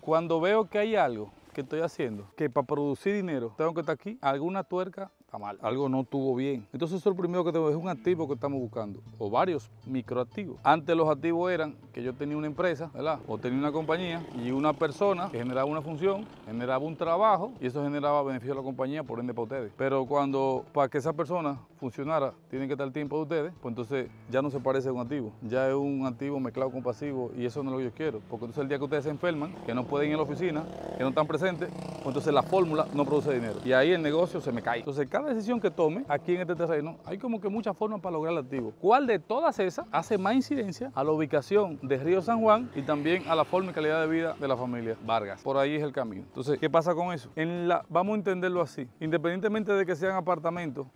Cuando veo que hay algo que estoy haciendo, que para producir dinero tengo que estar aquí, alguna tuerca mal. Algo no tuvo bien. Entonces eso es lo primero que tengo, es un activo que estamos buscando, o varios microactivos. Antes los activos eran que yo tenía una empresa, ¿verdad? O tenía una compañía y una persona que generaba una función, generaba un trabajo y eso generaba beneficio a la compañía, por ende para ustedes. Pero cuando, para que esa persona funcionara, tiene que estar el tiempo de ustedes, pues entonces ya no se parece a un activo, ya es un activo mezclado con pasivo y eso no es lo que yo quiero, porque entonces el día que ustedes se enferman, que no pueden ir a la oficina, que no están presentes, pues entonces la fórmula no produce dinero y ahí el negocio se me cae. Entonces decisión que tome aquí en este terreno, hay como que muchas formas para lograr el activo. ¿Cuál de todas esas hace más incidencia a la ubicación de Río San Juan y también a la forma y calidad de vida de la familia Vargas? Por ahí es el camino. Entonces, ¿qué pasa con eso? vamos a entenderlo así. Independientemente de que sean apartamentos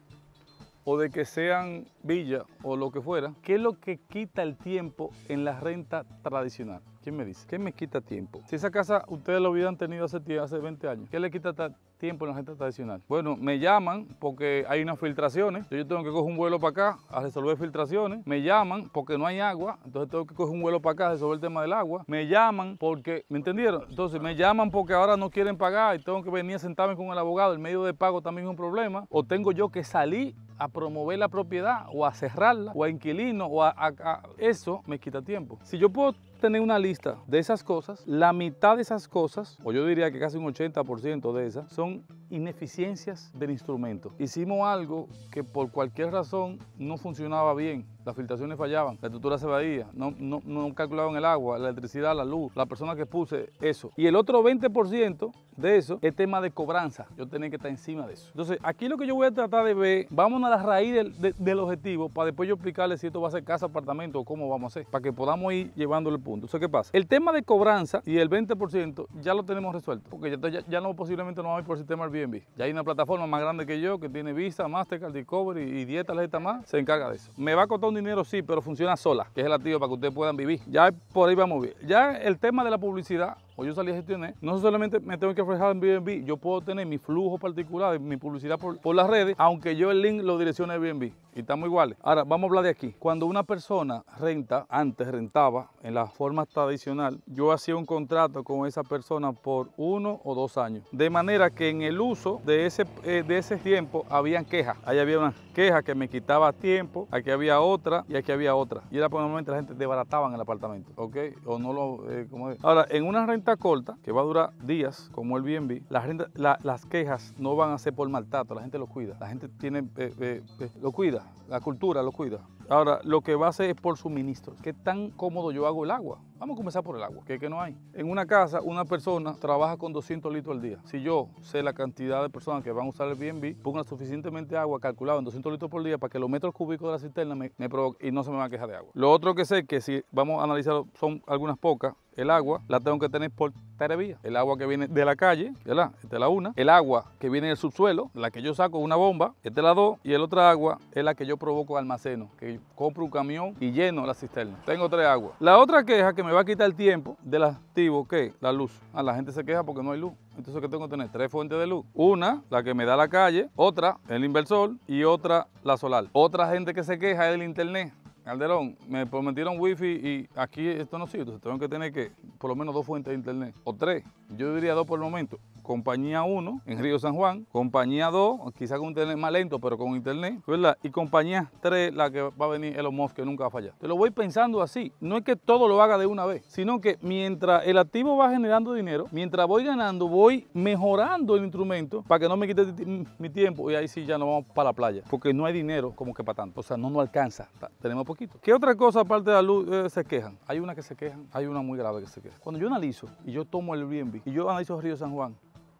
o de que sean villa o lo que fuera, ¿qué es lo que quita el tiempo en la renta tradicional? ¿Quién me dice? ¿Qué me quita tiempo? Si esa casa ustedes lo hubieran tenido hace, 20 años, ¿qué le quita tiempo en la renta tradicional? Bueno, me llaman porque hay unas filtraciones. Yo tengo que coger un vuelo para acá a resolver filtraciones. Me llaman porque no hay agua. Entonces tengo que coger un vuelo para acá a resolver el tema del agua. Me llaman porque, ¿me entendieron? Entonces me llaman porque ahora no quieren pagar y tengo que venir a sentarme con el abogado. El medio de pago también es un problema. O tengo yo que salir a promover la propiedad o a cerrarla o a inquilino o a, eso me quita tiempo. Si yo puedo tener una lista de esas cosas, la mitad de esas cosas, o yo diría que casi un 80% de esas, son ineficiencias del instrumento. Hicimos algo que por cualquier razón no funcionaba bien las filtraciones fallaban, la estructura se veía, no, no, calculaban el agua, la electricidad, la luz, la persona que puse, eso. Y el otro 20% de eso es tema de cobranza, yo tenía que estar encima de eso. Entonces, aquí lo que yo voy a tratar de ver, vamos a la raíz del, objetivo para después yo explicarle si esto va a ser casa, apartamento o cómo vamos a hacer, para que podamos ir llevando el punto. Entonces, ¿qué pasa? El tema de cobranza y el 20% ya lo tenemos resuelto, porque ya, ya, no posiblemente no vamos a ir por el sistema Airbnb. Ya hay una plataforma más grande que yo que tiene Visa, Mastercard, Discovery y 10 más, se encarga de eso. Me va a costar dinero, sí, pero funciona sola, que es el activo para que ustedes puedan vivir. Ya por ahí vamos bien. Ya el tema de la publicidad, o pues yo salí a gestionar, no solamente me tengo que reflejar en BNB, yo puedo tener mi flujo particular, mi publicidad por, las redes, aunque yo el link lo direccione a BNB y estamos iguales. Ahora, vamos a hablar de aquí. Cuando una persona renta, antes rentaba en la forma tradicional, yo hacía un contrato con esa persona por uno o dos años. De manera que en el uso de ese, eh, de ese tiempo habían quejas. Ahí había una queja que me quitaba tiempo, aquí había otra y aquí había otra. Y era por normalmente momento la gente desbarataba en el apartamento, ¿ok? O no lo... Eh, Ahora, en una renta corta, que va a durar días, como el Airbnb, las quejas no van a ser por maltrato, la gente lo cuida. La gente tiene, eh, lo cuida la cultura lo cuida. Ahora, lo que va a hacer es por suministros. ¿Qué tan cómodo yo hago el agua? Vamos a comenzar por el agua, que, que no hay. En una casa, una persona trabaja con 200 litros al día. Si yo sé la cantidad de personas que van a usar el BNB, pongo suficientemente agua calculada en 200 litros por día para que los metros cúbicos de la cisterna me, y no se me va a quejar de agua. Lo otro que sé, que si vamos a analizar, son algunas pocas, el agua la tengo que tener por vías. El agua que viene de la calle, ¿verdad? Esta es la una. El agua que viene del subsuelo, la que yo saco una bomba, esta es la dos. Y el otra agua es la que yo provoco almaceno, que compro un camión y lleno la cisterna. Tengo tres aguas. La otra queja que me va a quitar el tiempo del activo, ¿qué? La luz. A ah, la gente se queja porque no hay luz. Entonces, ¿qué tengo que tener? Tres fuentes de luz. Una, la que me da la calle, otra, el inversor y otra, la solar. Otra gente que se queja es el internet. Calderón, me prometieron wifi y aquí esto no sirve, entonces tengo que tener que por lo menos dos fuentes de internet, o tres, yo diría dos por el momento compañía 1 en Río San Juan, compañía 2, quizás con internet más lento, pero con internet, ¿verdad? Y compañía 3, la que va a venir El Musk, que nunca va a fallar. Te lo voy pensando así, no es que todo lo haga de una vez, sino que mientras el activo va generando dinero, mientras voy ganando, voy mejorando el instrumento para que no me quite mi tiempo y ahí sí ya nos vamos para la playa, porque no hay dinero como que para tanto, o sea, no nos alcanza, tenemos poquito. ¿Qué otra cosa aparte de la luz eh, se quejan? Hay una que se quejan, hay una muy grave que se queja. Cuando yo analizo y yo tomo el Airbnb y yo analizo Río San Juan,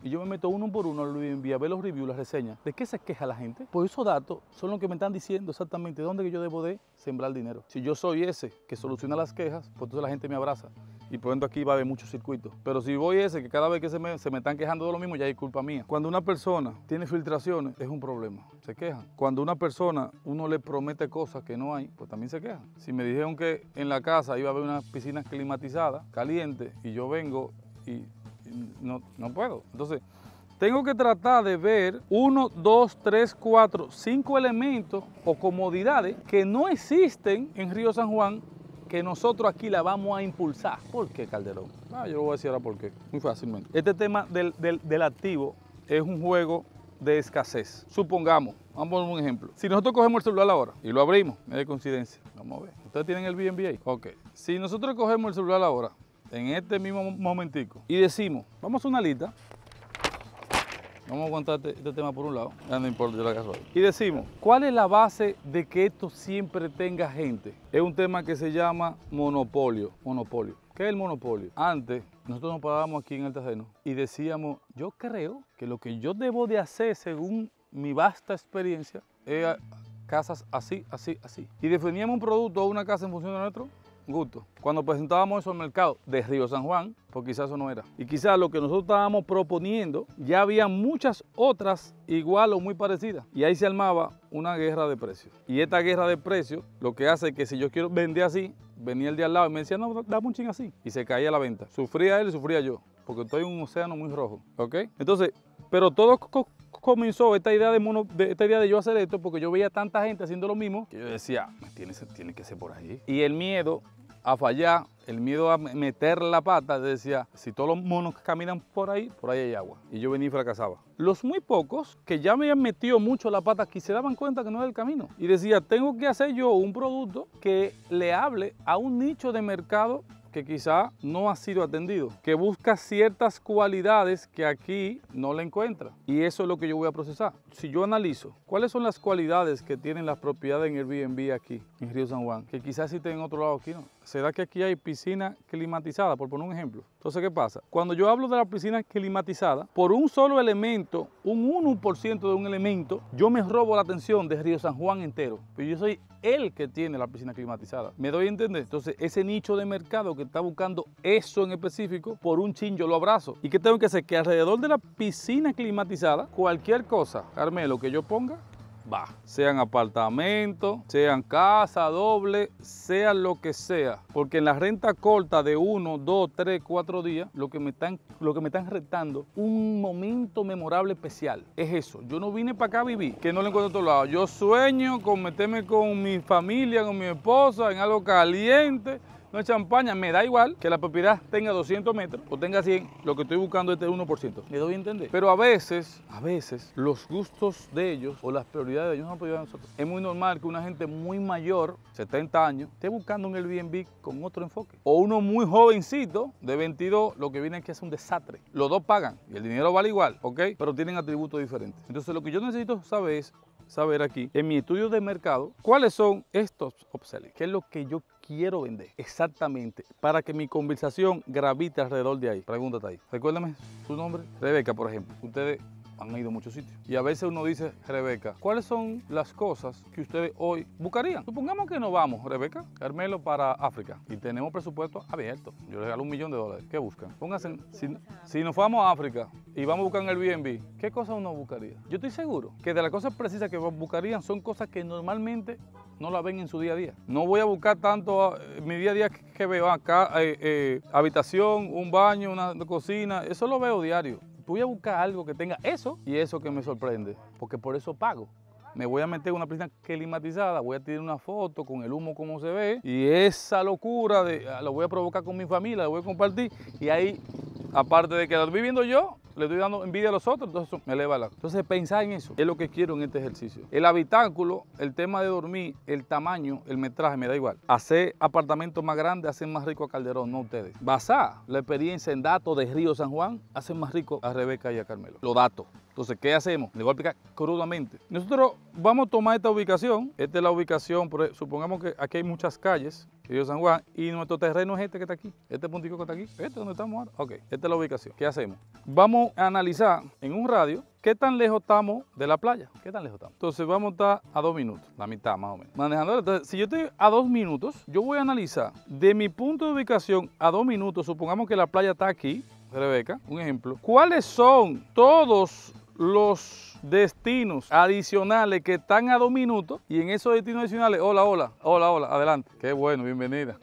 y yo me meto uno por uno, lo a ver los reviews, las reseñas. ¿De qué se queja la gente? Pues esos datos son los que me están diciendo exactamente dónde que yo debo de sembrar dinero. Si yo soy ese que soluciona las quejas, pues entonces la gente me abraza. Y por ejemplo aquí va a haber muchos circuitos. Pero si voy ese que cada vez que se me, están quejando de lo mismo, ya es culpa mía. Cuando una persona tiene filtraciones, es un problema. Se queja. Cuando una persona, uno le promete cosas que no hay, pues también se queja. Si me dijeron que en la casa iba a haber una piscina climatizada, caliente, y yo vengo y Mm, no, no puedo. Entonces, tengo que tratar de ver uno, dos, tres, cuatro, cinco elementos o comodidades que no existen en Río San Juan que nosotros aquí la vamos a impulsar. ¿Por qué, Calderón? Ah, yo le voy a decir ahora por qué, muy fácilmente. Este tema del, activo es un juego de escasez. Supongamos, vamos a poner un ejemplo. Si nosotros cogemos el celular ahora y lo abrimos, es de coincidencia. Vamos a ver. ¿Ustedes tienen el BNB ahí? Ok. Si nosotros cogemos el celular ahora en este mismo momentico y decimos, vamos a hacer una lista, vamos a aguantar este, este tema por un lado, ya no importa, yo la agarro Y decimos, ¿cuál es la base de que esto siempre tenga gente? Es un tema que se llama monopolio, monopolio. ¿Qué es el monopolio? Antes, nosotros nos parábamos aquí en el terreno y decíamos, yo creo que lo que yo debo de hacer según mi vasta experiencia es casas así, así, así. Y definíamos un producto o una casa en función de nuestro gusto. Cuando presentábamos eso al mercado de Río San Juan, pues quizás eso no era. Y quizás lo que nosotros estábamos proponiendo, ya había muchas otras igual o muy parecidas. Y ahí se armaba una guerra de precios. Y esta guerra de precios lo que hace es que si yo quiero vender así, venía el de al lado y me decía, no, dame un ching así. Y se caía la venta. Sufría él y sufría yo, porque estoy en un océano muy rojo. ¿Ok? Entonces, pero todos comenzó esta idea de, mono, esta idea de yo hacer esto porque yo veía tanta gente haciendo lo mismo que yo decía, tiene, que ser por ahí. Y el miedo a fallar, el miedo a meter la pata, decía, si todos los monos caminan por ahí, por ahí hay agua. Y yo venía y fracasaba. Los muy pocos que ya me habían metido mucho la pata aquí se daban cuenta que no era el camino. Y decía, tengo que hacer yo un producto que le hable a un nicho de mercado que quizá no ha sido atendido, que busca ciertas cualidades que aquí no le encuentra. Y eso es lo que yo voy a procesar. Si yo analizo cuáles son las cualidades que tienen las propiedades en Airbnb aquí, en Río San Juan, que quizás existen en otro lado aquí no. ¿Será que aquí hay piscina climatizada, por poner un ejemplo? Entonces, ¿qué pasa? Cuando yo hablo de la piscina climatizada, por un solo elemento, un 1% de un elemento, yo me robo la atención de Río San Juan entero. Pero yo soy el que tiene la piscina climatizada. ¿Me doy a entender? Entonces, ese nicho de mercado que está buscando eso en específico, por un chin yo lo abrazo. ¿Y qué tengo que hacer? Que alrededor de la piscina climatizada, cualquier cosa, Carmelo, que yo ponga, va. Sean apartamentos, sean casa doble, sea lo que sea. Porque en la renta corta de uno, dos, tres, cuatro días, lo que, me están, lo que me están retando, un momento memorable especial, es eso. Yo no vine para acá a vivir, que no lo encuentro a otro lado. Yo sueño con meterme con mi familia, con mi esposa, en algo caliente no es champaña, me da igual que la propiedad tenga 200 metros o tenga 100, lo que estoy buscando es este 1%. Me doy a entender. Pero a veces, a veces, los gustos de ellos o las prioridades de ellos no ayudado a nosotros. Es muy normal que una gente muy mayor, 70 años, esté buscando un Airbnb con otro enfoque. O uno muy jovencito, de 22, lo que viene aquí es un desastre. Los dos pagan y el dinero vale igual, ¿ok? Pero tienen atributos diferentes. Entonces, lo que yo necesito saber es saber aquí en mi estudio de mercado cuáles son estos upselling, qué es lo que yo quiero vender. Exactamente. Para que mi conversación gravite alrededor de ahí. Pregúntate ahí. Recuérdame su nombre. Rebeca, por ejemplo. Ustedes han ido a muchos sitios. Y a veces uno dice, Rebeca, ¿cuáles son las cosas que ustedes hoy buscarían? Supongamos que nos vamos, Rebeca, Carmelo, para África y tenemos presupuesto abierto. Yo les regalo un millón de dólares. ¿Qué buscan? Pónganse, si, nos vamos a África y vamos a buscar en el BNB, ¿qué cosas uno buscaría? Yo estoy seguro que de las cosas precisas que buscarían son cosas que normalmente no la ven en su día a día. No voy a buscar tanto, ah, mi día a día que veo acá, eh, eh, habitación, un baño, una cocina, eso lo veo diario. Voy a buscar algo que tenga eso y eso que me sorprende, porque por eso pago me voy a meter en una piscina climatizada, voy a tirar una foto con el humo como se ve y esa locura de, ah, la voy a provocar con mi familia, lo voy a compartir y ahí, aparte de quedar viviendo yo, le estoy dando envidia a los otros, entonces me eleva la... Entonces pensar en eso es lo que quiero en este ejercicio. El habitáculo, el tema de dormir, el tamaño, el metraje, me da igual. Hacer apartamentos más grandes, Hacen más rico a Calderón, no ustedes. Basar la experiencia en datos de Río San Juan, Hacen más rico a Rebeca y a Carmelo. Los datos. Entonces, ¿qué hacemos? Le voy a explicar crudamente. Nosotros vamos a tomar esta ubicación. Esta es la ubicación, e, supongamos que aquí hay muchas calles, Río San Juan, y nuestro terreno es este que está aquí. Este puntico que está aquí. Este es donde estamos ahora. Ok, esta es la ubicación. ¿Qué hacemos? Vamos a analizar en un radio qué tan lejos estamos de la playa. ¿Qué tan lejos estamos? Entonces, vamos a estar a dos minutos, la mitad más o menos. Manejando, entonces, si yo estoy a dos minutos, yo voy a analizar de mi punto de ubicación a dos minutos, supongamos que la playa está aquí. Rebeca, un ejemplo. ¿Cuáles son todos los destinos adicionales que están a dos minutos y en esos destinos adicionales, hola, hola, hola, hola, adelante. Qué bueno, bienvenida.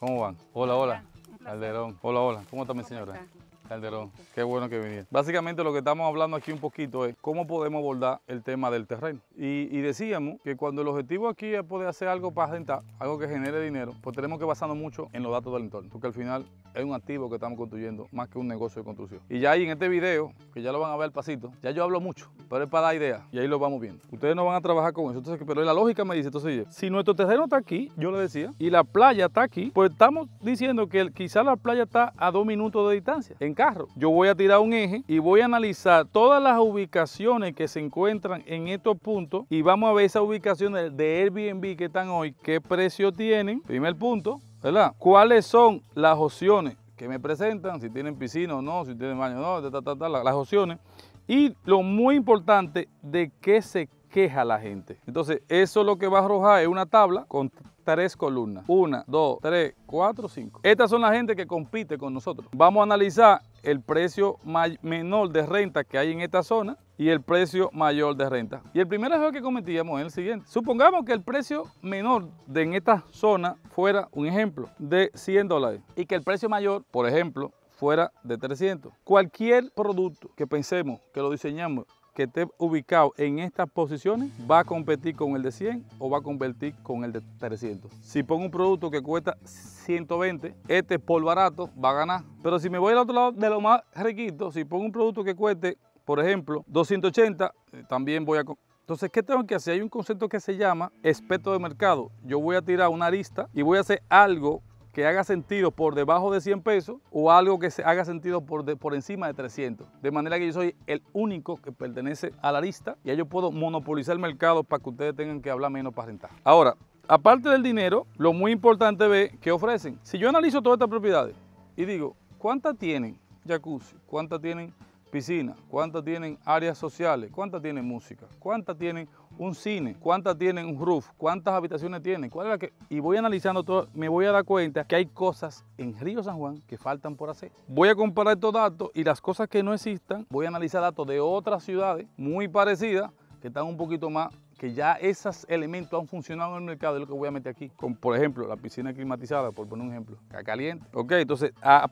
¿Cómo van? Hola, hola. Calderón. Hola, hola. ¿Cómo está mi señora? Calderón, qué bueno que viniste. Básicamente lo que estamos hablando aquí un poquito es cómo podemos abordar el tema del terreno. Y, decíamos que cuando el objetivo aquí es poder hacer algo para rentar, algo que genere dinero, pues tenemos que basarnos mucho en los datos del entorno, porque al final es un activo que estamos construyendo más que un negocio de construcción. Y ya ahí en este video, que ya lo van a ver al pasito, ya yo hablo mucho, pero es para dar ideas y ahí lo vamos viendo. Ustedes no van a trabajar con eso, entonces, pero la lógica me dice, entonces, si nuestro terreno está aquí, yo lo decía, y la playa está aquí, pues estamos diciendo que quizá la playa está a dos minutos de distancia carro. Yo voy a tirar un eje y voy a analizar todas las ubicaciones que se encuentran en estos puntos y vamos a ver esas ubicaciones de Airbnb que están hoy, qué precio tienen, primer punto, ¿verdad? ¿Cuáles son las opciones que me presentan? Si tienen piscina o no, si tienen baño o no, ta, ta, ta, las opciones. Y lo muy importante, de qué se queja la gente. Entonces, eso lo que va a arrojar es una tabla con tres columnas. Una, dos, tres, cuatro, cinco. Estas son la gente que compite con nosotros. Vamos a analizar el precio menor de renta que hay en esta zona y el precio mayor de renta. Y el primer error que cometíamos es el siguiente. Supongamos que el precio menor de en esta zona fuera, un ejemplo, de 100 dólares y que el precio mayor, por ejemplo, fuera de 300. Cualquier producto que pensemos, que lo diseñamos que esté ubicado en estas posiciones va a competir con el de 100 o va a competir con el de 300. Si pongo un producto que cuesta 120, este por barato va a ganar. Pero si me voy al otro lado de lo más riquito, si pongo un producto que cueste, por ejemplo, 280, eh, también voy a... Entonces, ¿qué tengo que hacer? Hay un concepto que se llama espectro de mercado. Yo voy a tirar una lista y voy a hacer algo que haga sentido por debajo de 100 pesos o algo que se haga sentido por, por encima de 300. De manera que yo soy el único que pertenece a la lista y ahí yo puedo monopolizar el mercado para que ustedes tengan que hablar menos para rentar. Ahora, aparte del dinero, lo muy importante es que ofrecen. Si yo analizo todas estas propiedades y digo, ¿cuántas tienen jacuzzi? ¿Cuántas tienen piscina, ¿Cuántas tienen áreas sociales? ¿Cuántas tienen música? ¿Cuántas tienen un cine? ¿Cuántas tienen un roof? ¿Cuántas habitaciones tienen? ¿Cuál es la que? Y voy analizando todo, me voy a dar cuenta que hay cosas en Río San Juan que faltan por hacer. Voy a comparar estos datos y las cosas que no existan, voy a analizar datos de otras ciudades muy parecidas que están un poquito más que ya esos elementos han funcionado en el mercado, es lo que voy a meter aquí. por ejemplo, la piscina climatizada, por poner un ejemplo, está caliente. Ok, entonces a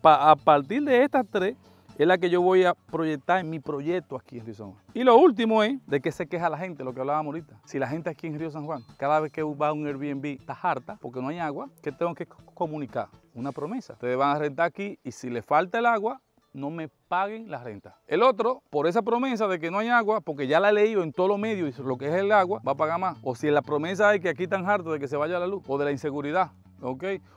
partir de estas tres, es la que yo voy a proyectar en mi proyecto aquí en Río San Y lo último es de qué se queja la gente, lo que hablábamos ahorita. Si la gente aquí en Río San Juan, cada vez que va a un Airbnb está harta porque no hay agua, ¿qué tengo que comunicar? Una promesa. Ustedes van a rentar aquí y si le falta el agua, no me paguen la renta. El otro, por esa promesa de que no hay agua, porque ya la he leído en todos los medios y lo que es el agua, va a pagar más. O si la promesa es que aquí están hartos de que se vaya la luz, o de la inseguridad,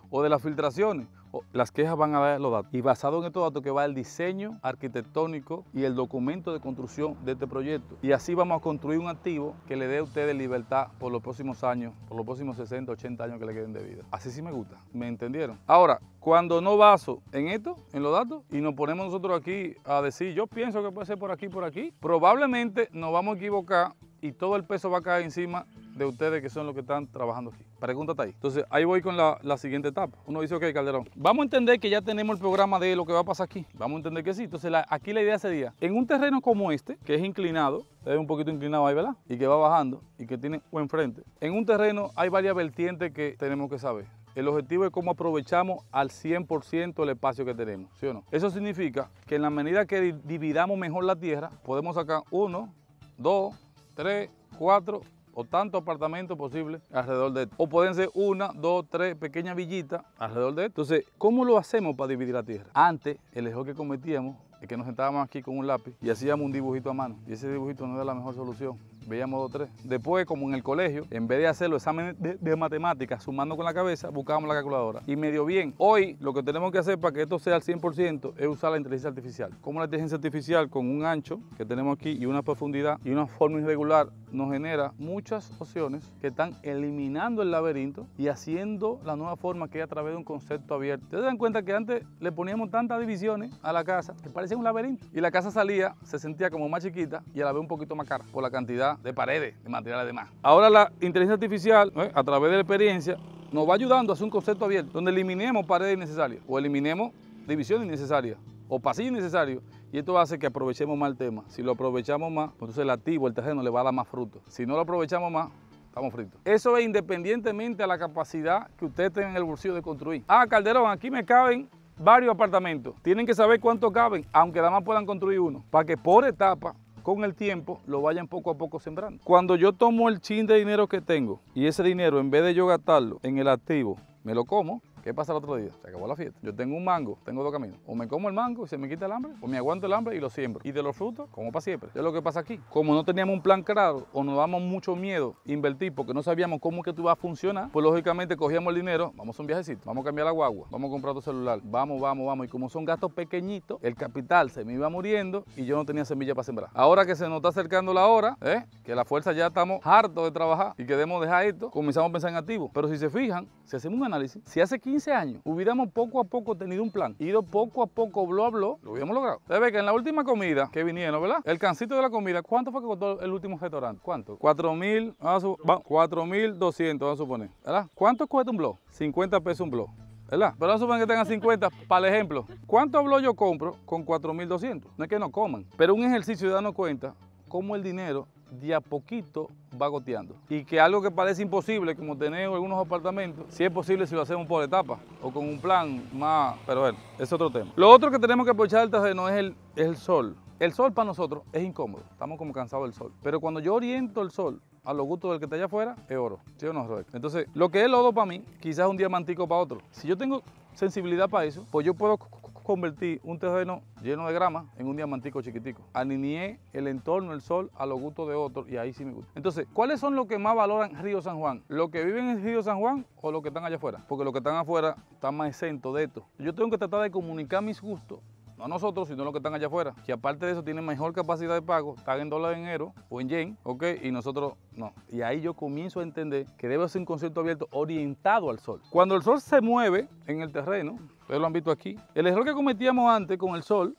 O de las filtraciones, las quejas van a dar los datos. Y basado en estos datos que va el diseño arquitectónico y el documento de construcción de este proyecto. Y así vamos a construir un activo que le dé a ustedes libertad por los próximos años, por los próximos 60, 80 años que le queden de vida. Así sí me gusta, ¿me entendieron? Ahora, cuando no baso en esto, en los datos, y nos ponemos nosotros aquí a decir, yo pienso que puede ser por aquí, por aquí, probablemente nos vamos a equivocar y todo el peso va a caer encima de ustedes que son los que están trabajando aquí. Pregúntate ahí. Entonces, ahí voy con la, siguiente etapa. Uno dice, ok, Calderón, vamos a entender que ya tenemos el programa de lo que va a pasar aquí. Vamos a entender que sí. Entonces, aquí la idea sería, en un terreno como este, que es inclinado, es un poquito inclinado ahí, ¿verdad? Y que va bajando y que tiene buen frente. En un terreno hay varias vertientes que tenemos que saber. El objetivo es cómo aprovechamos al 100% el espacio que tenemos, ¿sí o no? Eso significa que en la medida que dividamos mejor la tierra, podemos sacar uno, dos, tres, cuatro o tantos apartamentos posibles alrededor de esto. O pueden ser una, dos, tres pequeñas villitas alrededor de esto. Entonces, ¿cómo lo hacemos para dividir la tierra? Antes, el error que cometíamos es que nos sentábamos aquí con un lápiz y hacíamos un dibujito a mano. Y ese dibujito no era la mejor solución veía modo 3. Después, como en el colegio, en vez de hacer los exámenes de, matemáticas sumando con la cabeza, buscábamos la calculadora. Y me dio bien. Hoy lo que tenemos que hacer para que esto sea al 100% es usar la inteligencia artificial. Como la inteligencia artificial con un ancho que tenemos aquí y una profundidad y una forma irregular nos genera muchas opciones que están eliminando el laberinto y haciendo la nueva forma que es a través de un concepto abierto. Ustedes se dan cuenta que antes le poníamos tantas divisiones a la casa que parecía un laberinto y la casa salía, se sentía como más chiquita y a la vez un poquito más cara por la cantidad de paredes, de materiales demás. Ahora la inteligencia artificial, eh, a través de la experiencia, nos va ayudando a hacer un concepto abierto, donde eliminemos paredes innecesarias o eliminemos divisiones innecesarias o pasillos innecesarios. Y esto hace que aprovechemos más el tema. Si lo aprovechamos más, pues entonces el activo, el terreno, le va a dar más fruto. Si no lo aprovechamos más, estamos fritos. Eso es independientemente a la capacidad que usted tenga en el bolsillo de construir. Ah, Calderón, aquí me caben varios apartamentos. Tienen que saber cuánto caben, aunque nada más puedan construir uno, para que por etapa con el tiempo lo vayan poco a poco sembrando. Cuando yo tomo el chin de dinero que tengo y ese dinero en vez de yo gastarlo en el activo, me lo como, ¿Qué pasa el otro día? Se acabó la fiesta. Yo tengo un mango, tengo dos caminos. O me como el mango y se me quita el hambre, o me aguanto el hambre y lo siembro. Y de los frutos, como para siempre. Es lo que pasa aquí. Como no teníamos un plan claro o nos damos mucho miedo invertir porque no sabíamos cómo que tú vas a funcionar, pues lógicamente cogíamos el dinero, vamos a un viajecito, vamos a cambiar la guagua, vamos a comprar otro celular, vamos, vamos, vamos. Y como son gastos pequeñitos, el capital se me iba muriendo y yo no tenía semilla para sembrar. Ahora que se nos está acercando la hora, ¿eh? que la fuerza ya estamos hartos de trabajar y queremos dejar esto, comenzamos a pensar en activos. Pero si se fijan, si hacemos un análisis, si hace 15 15 años hubiéramos poco a poco tenido un plan, ido poco a poco, blo a blo, lo hubiéramos logrado. Ustedes ven que en la última comida que vinieron, ¿verdad? El cansito de la comida, ¿cuánto fue que costó el último restaurante? ¿Cuánto? 4.000, $4,200, vamos a suponer, ¿verdad? ¿Cuánto cuesta un blog? 50 pesos un blog. ¿verdad? Pero a suponer que tengan 50, para el ejemplo. ¿Cuánto hablo yo compro con 4.200? No es que no coman, pero un ejercicio de darnos cuenta cómo el dinero de a poquito va goteando. Y que algo que parece imposible, como tener algunos apartamentos, si sí es posible si lo hacemos por etapa o con un plan más, pero bueno, es otro tema. Lo otro que tenemos que aprovechar del terreno es el, el sol. El sol para nosotros es incómodo, estamos como cansados del sol. Pero cuando yo oriento el sol a los gustos del que está allá afuera, es oro, ¿sí o no, Entonces, lo que es lodo para mí, quizás un diamantico para otro. Si yo tengo sensibilidad para eso, pues yo puedo convertí un terreno lleno de grama en un diamantico chiquitico. Alineé el entorno, el sol, a los gustos de otro y ahí sí me gusta. Entonces, ¿cuáles son los que más valoran Río San Juan? ¿Los que viven en Río San Juan o los que están allá afuera? Porque los que están afuera están más exentos de esto. Yo tengo que tratar de comunicar mis gustos no nosotros, sino los que están allá afuera, que aparte de eso tienen mejor capacidad de pago, están en dólares en euro o en yen, ¿ok? Y nosotros no. Y ahí yo comienzo a entender que debe ser un concierto abierto orientado al sol. Cuando el sol se mueve en el terreno, ustedes lo han visto aquí, el error que cometíamos antes con el sol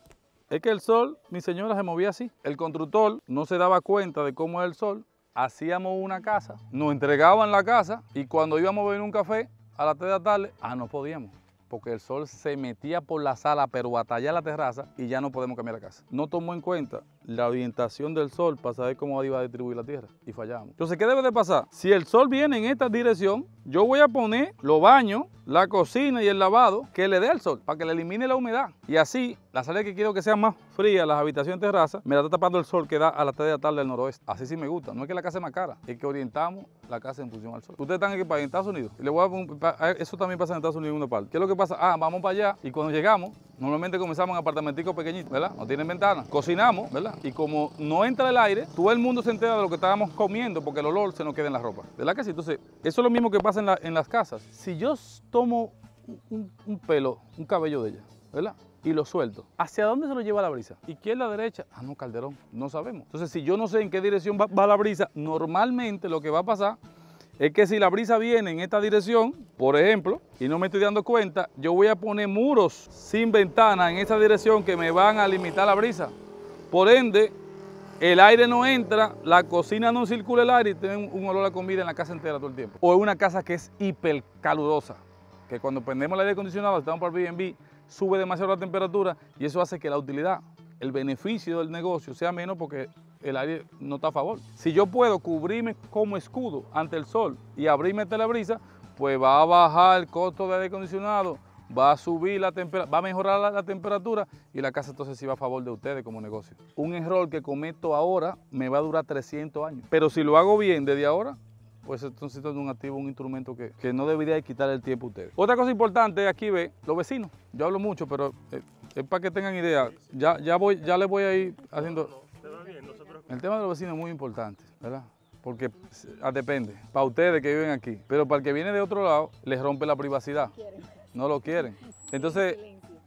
es que el sol, mi señora, se movía así. El constructor no se daba cuenta de cómo era el sol. Hacíamos una casa, nos entregaban la casa y cuando íbamos a beber un café a las 3 de la tarde, ah, no podíamos porque el sol se metía por la sala, pero batalla la terraza y ya no podemos cambiar la casa. No tomó en cuenta la orientación del sol para saber cómo iba a distribuir la tierra y fallamos. Entonces, ¿qué debe de pasar? Si el sol viene en esta dirección, yo voy a poner los baños, la cocina y el lavado que le dé el sol para que le elimine la humedad. Y así, la salida que quiero que sea más fría, las habitaciones terraza, me la está tapando el sol que da a las 3 de la tarde del noroeste. Así sí me gusta. No es que la casa sea más cara, es que orientamos la casa en función al sol. Ustedes están aquí para Estados Unidos. Y voy a, eso también pasa en Estados Unidos en una parte. ¿Qué es lo que pasa? Ah, vamos para allá y cuando llegamos, normalmente comenzamos en apartamentos pequeñitos, ¿ ¿verdad? No tienen ventanas. Cocinamos, ¿verdad? Y como no entra el aire, todo el mundo se entera de lo que estábamos comiendo porque el olor se nos queda en la ropa. ¿Verdad que sí? Entonces, eso es lo mismo que pasa en, las casas. Si yo tomo un, pelo, un cabello de ella, ¿verdad? y lo suelto. ¿Hacia dónde se lo lleva la brisa? la derecha? Ah, no, Calderón, no sabemos. Entonces, si yo no sé en qué dirección va, la brisa, normalmente lo que va a pasar es que si la brisa viene en esta dirección, por ejemplo, y no me estoy dando cuenta, yo voy a poner muros sin ventana en esa dirección que me van a limitar la brisa. Por ende, el aire no entra, la cocina no circula el aire y tiene un, olor a comida en la casa entera todo el tiempo. O es una casa que es hipercalurosa, que cuando prendemos el aire acondicionado, estamos por B&B, sube demasiado la temperatura y eso hace que la utilidad, el beneficio del negocio sea menos porque el aire no está a favor. Si yo puedo cubrirme como escudo ante el sol y abrirme la brisa, pues va a bajar el costo de aire acondicionado, va a subir la temperatura, va a mejorar la, temperatura y la casa entonces sí va a favor de ustedes como negocio. Un error que cometo ahora me va a durar 300 años, pero si lo hago bien desde ahora, pues entonces es un activo, un instrumento que, no debería quitar el tiempo a ustedes. Otra cosa importante aquí ve, los vecinos. Yo hablo mucho, pero eh, es, para que tengan idea. Ya, ya, voy, ya les voy a ir haciendo... El tema de los vecinos es muy importante, ¿verdad? porque ah, depende, para ustedes que viven aquí, pero para el que viene de otro lado, les rompe la privacidad. No lo quieren. Entonces,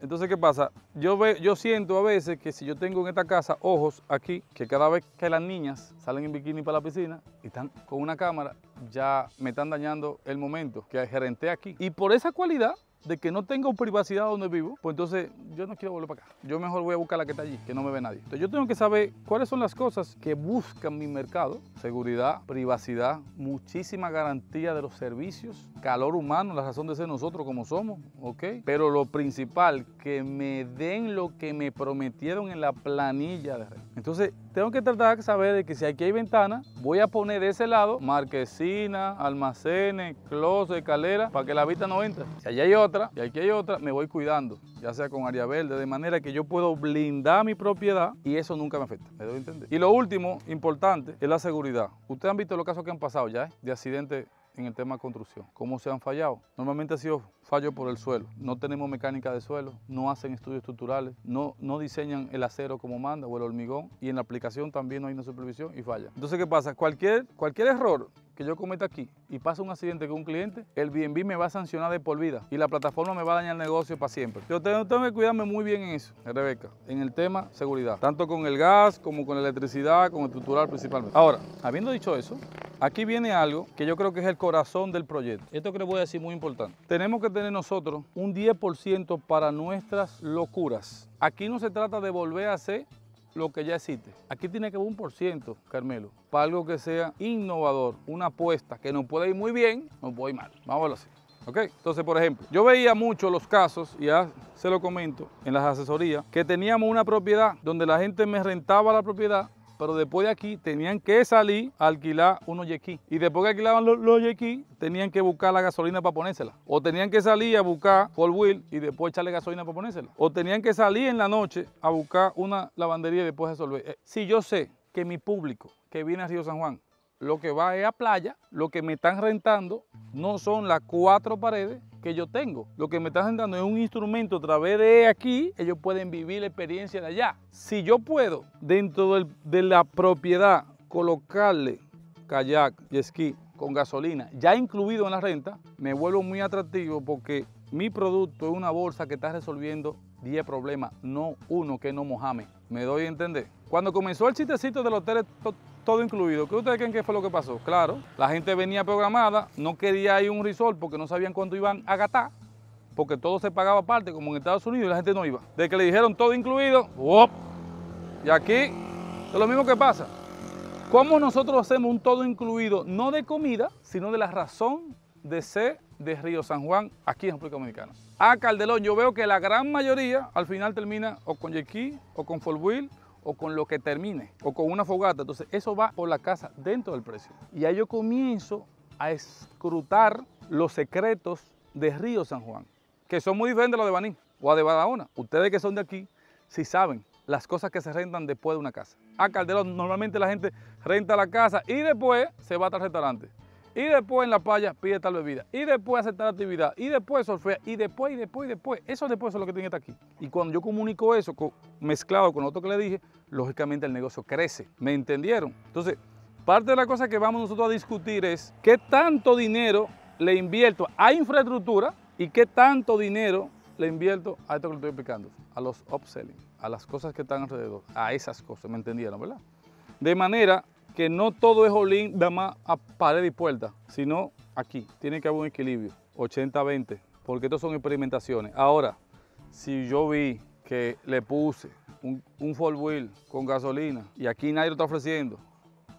entonces ¿qué pasa? Yo, veo, yo siento a veces que si yo tengo en esta casa ojos aquí, que cada vez que las niñas salen en bikini para la piscina y están con una cámara, ya me están dañando el momento que gerente aquí. Y por esa cualidad de que no tengo privacidad donde vivo, pues entonces yo no quiero volver para acá. Yo mejor voy a buscar la que está allí, que no me ve nadie. Entonces yo tengo que saber cuáles son las cosas que buscan mi mercado. Seguridad, privacidad, muchísima garantía de los servicios, calor humano, la razón de ser nosotros como somos, ¿ok? Pero lo principal, que me den lo que me prometieron en la planilla de red. Entonces tengo que tratar de saber de que si aquí hay ventana, voy a poner de ese lado marquesina, almacenes, closet, escalera, para que la vista no entre. Si allá hay otra y aquí hay otra, me voy cuidando, ya sea con área verde, de manera que yo puedo blindar mi propiedad y eso nunca me afecta, me debo entender. Y lo último, importante, es la seguridad. Ustedes han visto los casos que han pasado ya, ¿eh? de accidentes en el tema de construcción. ¿Cómo se han fallado? Normalmente ha sido fallo por el suelo. No tenemos mecánica de suelo, no hacen estudios estructurales, no, no diseñan el acero como manda o el hormigón y en la aplicación también no hay una supervisión y falla. Entonces, ¿qué pasa? Cualquier, cualquier error que yo cometa aquí y pasa un accidente con un cliente, el BNB me va a sancionar de por vida y la plataforma me va a dañar el negocio para siempre. Yo tengo, tengo que cuidarme muy bien en eso, Rebeca, en el tema seguridad, tanto con el gas como con la electricidad, con el principalmente. Ahora, habiendo dicho eso, Aquí viene algo que yo creo que es el corazón del proyecto. Esto que les voy a decir muy importante. Tenemos que tener nosotros un 10% para nuestras locuras. Aquí no se trata de volver a hacer lo que ya existe. Aquí tiene que haber un por ciento, Carmelo, para algo que sea innovador, una apuesta que no puede ir muy bien, no puede ir mal. Vámonos así. Okay. Entonces, por ejemplo, yo veía mucho los casos, y ya se lo comento, en las asesorías, que teníamos una propiedad donde la gente me rentaba la propiedad pero después de aquí tenían que salir a alquilar unos yequis. Y después que alquilaban los, los tenían que buscar la gasolina para ponérsela. O tenían que salir a buscar Paul Wheel y después echarle gasolina para ponérsela. O tenían que salir en la noche a buscar una lavandería y después resolver. Eh, si yo sé que mi público que viene a Río San Juan lo que va es a playa, lo que me están rentando no son las cuatro paredes que yo tengo. Lo que me estás dando es un instrumento a través de aquí, ellos pueden vivir la experiencia de allá. Si yo puedo, dentro de la propiedad, colocarle kayak y esquí con gasolina, ya incluido en la renta, me vuelvo muy atractivo porque mi producto es una bolsa que está resolviendo 10 problemas, no uno que no mojame. ¿Me doy a entender? Cuando comenzó el chistecito del hotel todo incluido. ¿Qué ustedes creen que fue lo que pasó? Claro, la gente venía programada, no quería ir un resort porque no sabían cuándo iban a gastar, porque todo se pagaba aparte, como en Estados Unidos, y la gente no iba. De que le dijeron todo incluido, Y aquí es lo mismo que pasa. ¿Cómo nosotros hacemos un todo incluido, no de comida, sino de la razón de ser de Río San Juan aquí en República Dominicana? A ah, Caldelón, yo veo que la gran mayoría al final termina o con Yequi, o con wheel o con lo que termine o con una fogata. Entonces eso va por la casa dentro del precio. Y ahí yo comienzo a escrutar los secretos de Río San Juan, que son muy diferentes a los de Baní o a de Badaona. Ustedes que son de aquí, sí saben las cosas que se rentan después de una casa. A Calderón normalmente la gente renta la casa y después se va el restaurante y después en la playa pide tal bebida, y después hace tal actividad, y después surfea, y después, y después, y después. Eso después es lo que tiene que aquí. Y cuando yo comunico eso mezclado con lo otro que le dije, lógicamente el negocio crece. ¿Me entendieron? Entonces, parte de la cosa que vamos nosotros a discutir es qué tanto dinero le invierto a infraestructura y qué tanto dinero le invierto a esto que le estoy explicando, a los upselling, a las cosas que están alrededor, a esas cosas, ¿me entendieron, verdad? De manera que no todo es olín, nada más a pared y puerta, sino aquí. Tiene que haber un equilibrio, 80-20, porque estos son experimentaciones. Ahora, si yo vi que le puse un, un four wheel con gasolina y aquí nadie lo está ofreciendo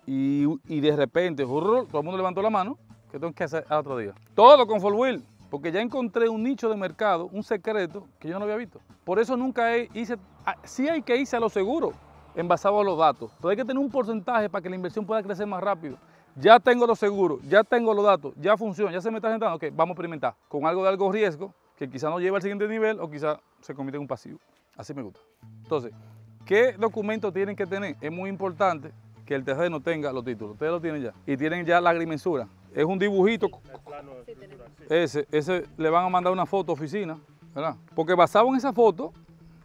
y, de repente hurr, todo el mundo levantó la mano, ¿qué tengo que hacer al otro día? Todo con four wheel, porque ya encontré un nicho de mercado, un secreto que yo no había visto. Por eso nunca hice, ah, sí hay que irse a lo seguro, envasado a los datos. entonces hay que tener un porcentaje para que la inversión pueda crecer más rápido. Ya tengo los seguros, ya tengo los datos, ya funciona, ya se me está sentando. Ok, vamos a experimentar con algo de algo riesgo que quizá no lleve al siguiente nivel o quizá se convierte un pasivo. Así me gusta. Entonces, ¿qué documento tienen que tener? Es muy importante que el terreno tenga los títulos. Ustedes lo tienen ya. Y tienen ya la agrimensura. Es un dibujito. Sí, ese, ese le van a mandar una foto a oficina, ¿verdad? Porque basado en esa foto,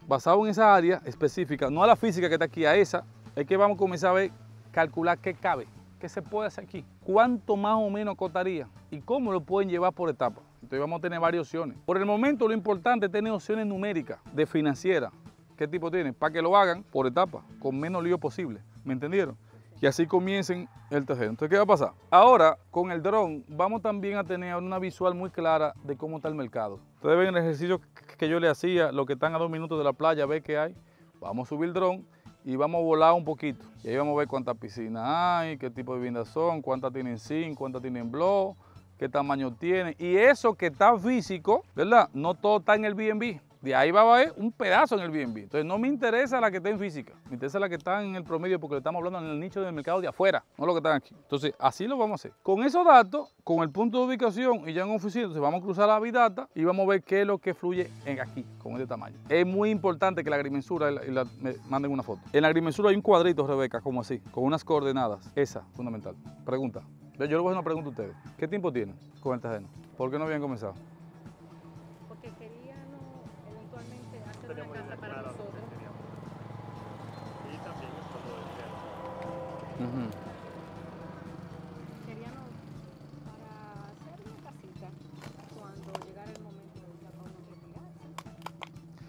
basado en esa área específica, no a la física que está aquí, a esa, es que vamos a comenzar a ver, calcular qué cabe, qué se puede hacer aquí, cuánto más o menos costaría y cómo lo pueden llevar por etapa. Entonces vamos a tener varias opciones. Por el momento lo importante es tener opciones numéricas de financiera. ¿Qué tipo tienen? Para que lo hagan por etapa, con menos lío posible. ¿Me entendieron? y así comiencen el tejido. Entonces, ¿qué va a pasar? Ahora, con el dron, vamos también a tener una visual muy clara de cómo está el mercado. Ustedes ven el ejercicio que yo le hacía, los que están a dos minutos de la playa, ve que hay. Vamos a subir el dron y vamos a volar un poquito. Y ahí vamos a ver cuántas piscinas hay, qué tipo de viviendas son, cuántas tienen zinc, cuántas tienen blog, qué tamaño tienen. Y eso que está físico, ¿verdad? No todo está en el B&B. De ahí va a haber un pedazo en el BNB. Entonces no me interesa la que esté en física, me interesa la que está en el promedio porque le estamos hablando en el nicho del mercado de afuera, no lo que están aquí. Entonces así lo vamos a hacer. Con esos datos, con el punto de ubicación y ya en oficina, entonces vamos a cruzar la bidata y vamos a ver qué es lo que fluye en aquí, con este tamaño. Es muy importante que la agrimensura, me manden una foto. En la agrimensura hay un cuadrito, Rebeca, como así, con unas coordenadas. Esa, fundamental. Pregunta. Yo le voy a hacer una pregunta a ustedes. ¿Qué tiempo tienen con el terreno? ¿Por qué no habían comenzado?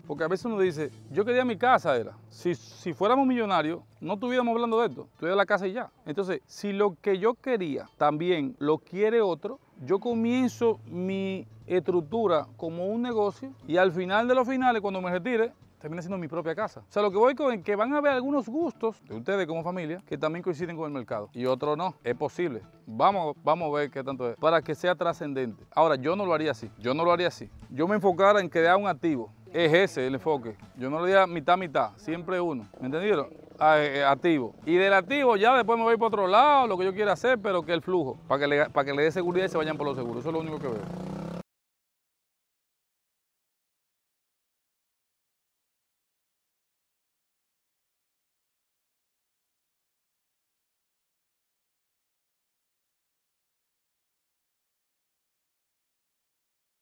Porque a veces uno dice, yo quería mi casa, era. Si, si fuéramos millonarios, no estuviéramos hablando de esto, tuviera la casa y ya. Entonces, si lo que yo quería también lo quiere otro, yo comienzo mi estructura como un negocio y al final de los finales, cuando me retire, termina siendo mi propia casa. O sea, lo que voy con es que van a haber algunos gustos de ustedes como familia que también coinciden con el mercado y otros no. Es posible. Vamos, vamos a ver qué tanto es para que sea trascendente. Ahora, yo no lo haría así. Yo no lo haría así. Yo me enfocara en crear un activo. Es ese el enfoque. Yo no lo haría mitad, mitad. Siempre uno. ¿Me entendieron? Eh, activo. Y del activo ya después me voy para otro lado, lo que yo quiera hacer, pero que el flujo, para que le, para que le dé seguridad y se vayan por los seguros. Eso es lo único que veo.